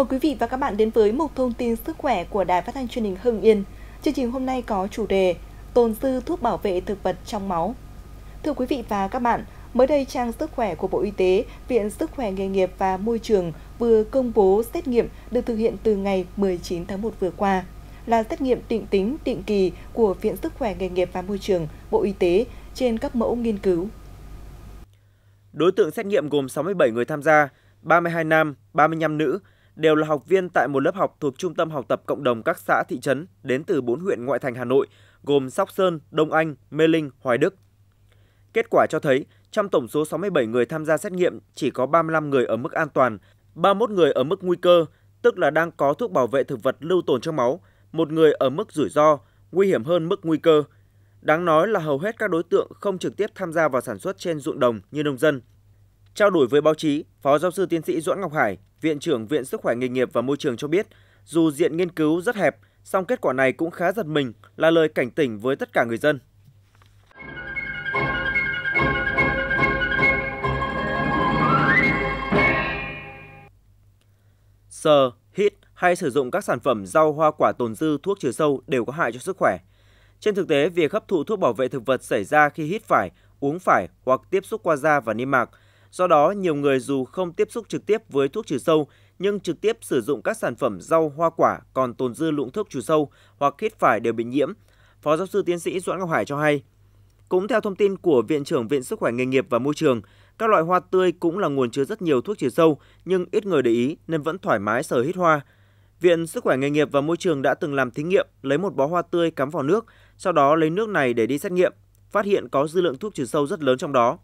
Mời quý vị và các bạn đến với một thông tin sức khỏe của Đài Phát thanh Truyền hình Hưng Yên. Chương trình hôm nay có chủ đề Tồn dư thuốc bảo vệ thực vật trong máu. Thưa quý vị và các bạn, mới đây trang sức khỏe của Bộ Y tế, Viện Sức khỏe nghề nghiệp và Môi trường vừa công bố xét nghiệm được thực hiện từ ngày 19 tháng 1 vừa qua là xét nghiệm định tính định kỳ của Viện Sức khỏe nghề nghiệp và Môi trường, Bộ Y tế trên các mẫu nghiên cứu. Đối tượng xét nghiệm gồm 67 người tham gia, 32 nam, 35 nữ, đều là học viên tại một lớp học thuộc Trung tâm học tập cộng đồng các xã thị trấn đến từ 4 huyện ngoại thành Hà Nội, gồm Sóc Sơn, Đông Anh, Mê Linh, Hoài Đức. Kết quả cho thấy, trong tổng số 67 người tham gia xét nghiệm, chỉ có 35 người ở mức an toàn, 31 người ở mức nguy cơ, tức là đang có thuốc bảo vệ thực vật lưu tồn trong máu, một người ở mức rủi ro, nguy hiểm hơn mức nguy cơ. Đáng nói là hầu hết các đối tượng không trực tiếp tham gia vào sản xuất trên ruộng đồng như nông dân Trao đổi với báo chí, Phó giáo sư tiến sĩ Doãn Ngọc Hải, Viện trưởng Viện Sức khỏe Nghề nghiệp và Môi trường cho biết, dù diện nghiên cứu rất hẹp, song kết quả này cũng khá giật mình là lời cảnh tỉnh với tất cả người dân. Sờ, hít hay sử dụng các sản phẩm rau hoa quả tồn dư thuốc trừ sâu đều có hại cho sức khỏe. Trên thực tế, việc hấp thụ thuốc bảo vệ thực vật xảy ra khi hít phải, uống phải hoặc tiếp xúc qua da và niêm mạc – Do đó, nhiều người dù không tiếp xúc trực tiếp với thuốc trừ sâu, nhưng trực tiếp sử dụng các sản phẩm rau, hoa quả còn tồn dư lượng thuốc trừ sâu hoặc hít phải đều bị nhiễm. Phó giáo sư tiến sĩ Doãn Ngọc Hải cho hay. Cũng theo thông tin của Viện trưởng Viện Sức khỏe Nghề nghiệp và Môi trường, các loại hoa tươi cũng là nguồn chứa rất nhiều thuốc trừ sâu, nhưng ít người để ý nên vẫn thoải mái sờ hít hoa. Viện Sức khỏe Nghề nghiệp và Môi trường đã từng làm thí nghiệm lấy một bó hoa tươi cắm vào nước, sau đó lấy nước này để đi xét nghiệm, phát hiện có dư lượng thuốc trừ sâu rất lớn trong đó.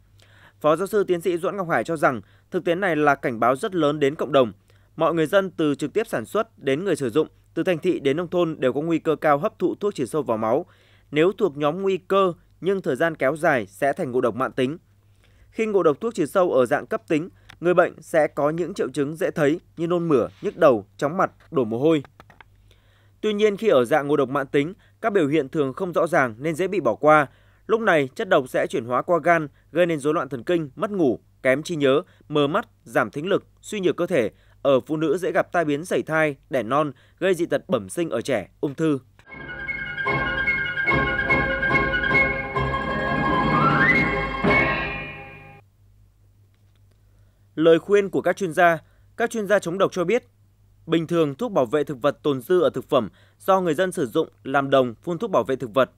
Phó giáo sư tiến sĩ Doãn Ngọc Hải cho rằng thực tế này là cảnh báo rất lớn đến cộng đồng. Mọi người dân từ trực tiếp sản xuất đến người sử dụng, từ thành thị đến nông thôn đều có nguy cơ cao hấp thụ thuốc trừ sâu vào máu. Nếu thuộc nhóm nguy cơ nhưng thời gian kéo dài sẽ thành ngộ độc mạng tính. Khi ngộ độc thuốc trừ sâu ở dạng cấp tính, người bệnh sẽ có những triệu chứng dễ thấy như nôn mửa, nhức đầu, chóng mặt, đổ mồ hôi. Tuy nhiên khi ở dạng ngộ độc mạng tính, các biểu hiện thường không rõ ràng nên dễ bị bỏ qua, Lúc này, chất độc sẽ chuyển hóa qua gan, gây nên rối loạn thần kinh, mất ngủ, kém trí nhớ, mờ mắt, giảm thính lực, suy nhược cơ thể. Ở phụ nữ dễ gặp tai biến sảy thai, đẻ non, gây dị tật bẩm sinh ở trẻ, ung thư. Lời khuyên của các chuyên gia, các chuyên gia chống độc cho biết, bình thường thuốc bảo vệ thực vật tồn dư ở thực phẩm do người dân sử dụng làm đồng phun thuốc bảo vệ thực vật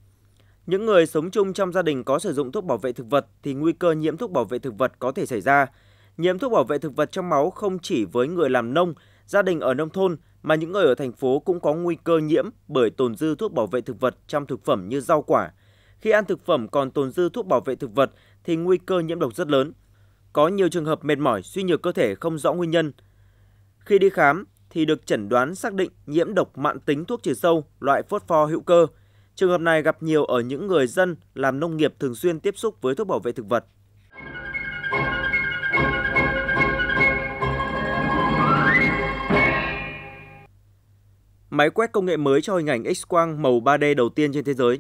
những người sống chung trong gia đình có sử dụng thuốc bảo vệ thực vật thì nguy cơ nhiễm thuốc bảo vệ thực vật có thể xảy ra. Nhiễm thuốc bảo vệ thực vật trong máu không chỉ với người làm nông, gia đình ở nông thôn mà những người ở thành phố cũng có nguy cơ nhiễm bởi tồn dư thuốc bảo vệ thực vật trong thực phẩm như rau quả. Khi ăn thực phẩm còn tồn dư thuốc bảo vệ thực vật thì nguy cơ nhiễm độc rất lớn. Có nhiều trường hợp mệt mỏi, suy nhược cơ thể không rõ nguyên nhân. Khi đi khám thì được chẩn đoán xác định nhiễm độc mạn tính thuốc trừ sâu loại phốt pho hữu cơ – Trường hợp này gặp nhiều ở những người dân làm nông nghiệp thường xuyên tiếp xúc với thuốc bảo vệ thực vật. Máy quét công nghệ mới cho hình ảnh X-quang màu 3D đầu tiên trên thế giới.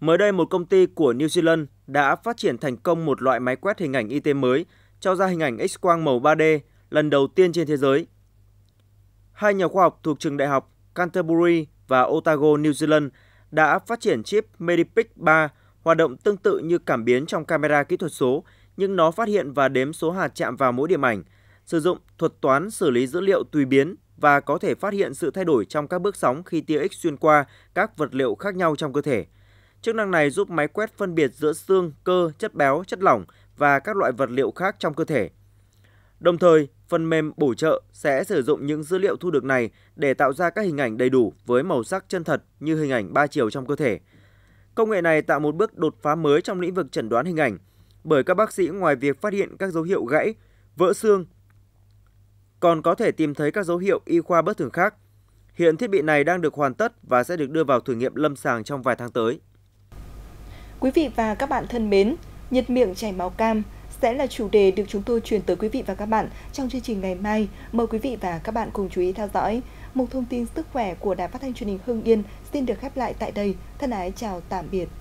Mới đây, một công ty của New Zealand đã phát triển thành công một loại máy quét hình ảnh y tế mới, cho ra hình ảnh X-quang màu 3D lần đầu tiên trên thế giới. Hai nhà khoa học thuộc trường đại học Canterbury và Otago, New Zealand đã phát triển chip Medipix 3 hoạt động tương tự như cảm biến trong camera kỹ thuật số, nhưng nó phát hiện và đếm số hạt chạm vào mỗi điểm ảnh, sử dụng thuật toán xử lý dữ liệu tùy biến và có thể phát hiện sự thay đổi trong các bước sóng khi tia X xuyên qua các vật liệu khác nhau trong cơ thể. Chức năng này giúp máy quét phân biệt giữa xương, cơ, chất béo, chất lỏng và các loại vật liệu khác trong cơ thể. Đồng thời, Phần mềm bổ trợ sẽ sử dụng những dữ liệu thu được này để tạo ra các hình ảnh đầy đủ với màu sắc chân thật như hình ảnh ba chiều trong cơ thể. Công nghệ này tạo một bước đột phá mới trong lĩnh vực chẩn đoán hình ảnh, bởi các bác sĩ ngoài việc phát hiện các dấu hiệu gãy, vỡ xương, còn có thể tìm thấy các dấu hiệu y khoa bất thường khác. Hiện thiết bị này đang được hoàn tất và sẽ được đưa vào thử nghiệm lâm sàng trong vài tháng tới. Quý vị và các bạn thân mến, nhiệt miệng chảy máu cam sẽ là chủ đề được chúng tôi truyền tới quý vị và các bạn trong chương trình ngày mai. Mời quý vị và các bạn cùng chú ý theo dõi. Một thông tin sức khỏe của Đài Phát thanh truyền hình Hưng Yên xin được khép lại tại đây. Thân ái chào tạm biệt.